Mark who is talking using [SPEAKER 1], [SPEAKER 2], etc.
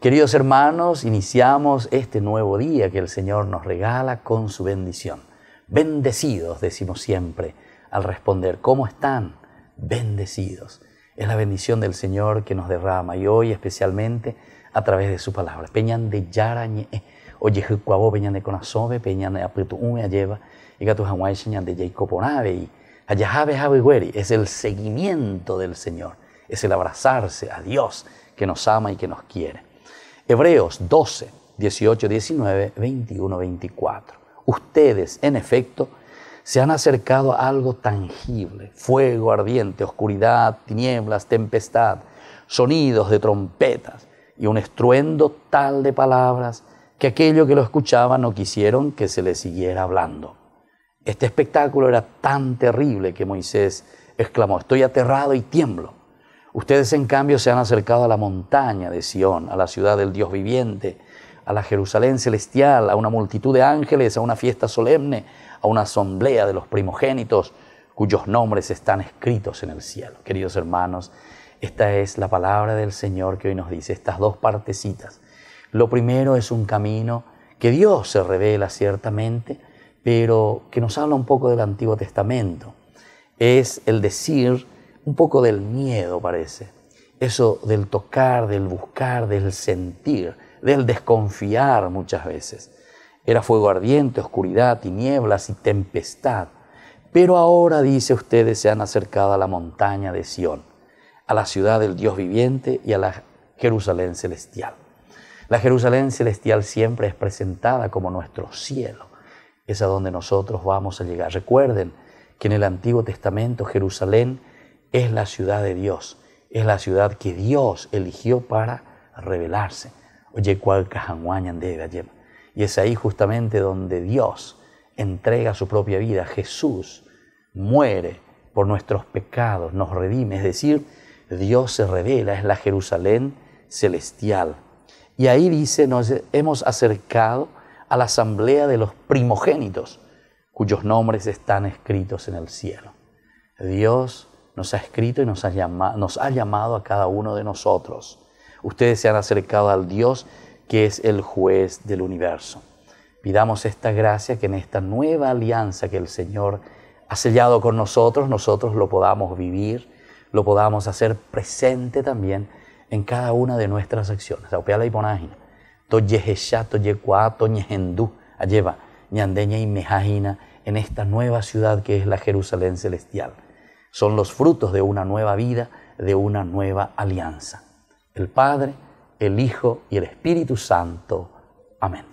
[SPEAKER 1] Queridos hermanos, iniciamos este nuevo día que el Señor nos regala con su bendición. Bendecidos, decimos siempre al responder, ¿cómo están? Bendecidos. Es la bendición del Señor que nos derrama y hoy especialmente a través de su palabra. Peñan de Yarañe, oye Peñan de conasobe, Peñan de Ayeva, y Peñan de y Es el seguimiento del Señor, es el abrazarse a Dios que nos ama y que nos quiere. Hebreos 12, 18, 19, 21, 24. Ustedes, en efecto, se han acercado a algo tangible, fuego ardiente, oscuridad, tinieblas, tempestad, sonidos de trompetas y un estruendo tal de palabras que aquello que lo escuchaba no quisieron que se le siguiera hablando. Este espectáculo era tan terrible que Moisés exclamó, estoy aterrado y tiemblo. Ustedes en cambio se han acercado a la montaña de Sión, a la ciudad del Dios viviente, a la Jerusalén celestial, a una multitud de ángeles, a una fiesta solemne, a una asamblea de los primogénitos cuyos nombres están escritos en el cielo. Queridos hermanos, esta es la palabra del Señor que hoy nos dice, estas dos partecitas. Lo primero es un camino que Dios se revela ciertamente, pero que nos habla un poco del Antiguo Testamento. Es el decir, un poco del miedo, parece. Eso del tocar, del buscar, del sentir, del desconfiar muchas veces. Era fuego ardiente, oscuridad, tinieblas y tempestad. Pero ahora, dice, ustedes se han acercado a la montaña de Sión, a la ciudad del Dios viviente y a la Jerusalén celestial. La Jerusalén celestial siempre es presentada como nuestro cielo. Es a donde nosotros vamos a llegar. Recuerden que en el Antiguo Testamento Jerusalén es la ciudad de Dios, es la ciudad que Dios eligió para revelarse. Oye, cual de Y es ahí justamente donde Dios entrega su propia vida. Jesús muere por nuestros pecados, nos redime. Es decir, Dios se revela, es la Jerusalén celestial. Y ahí dice, nos hemos acercado a la asamblea de los primogénitos, cuyos nombres están escritos en el cielo. Dios nos ha escrito y nos ha, llamado, a cada uno de nosotros. Ustedes se han acercado al Dios que es el juez del universo. Pidamos esta gracia que en esta nueva alianza que el Señor ha sellado con nosotros, nosotros lo podamos vivir, lo podamos hacer presente también en cada una de nuestras acciones. Aupeala y y en esta nueva ciudad que es la Jerusalén celestial. Son los frutos de una nueva vida, de una nueva alianza. El Padre, el Hijo y el Espíritu Santo. Amén.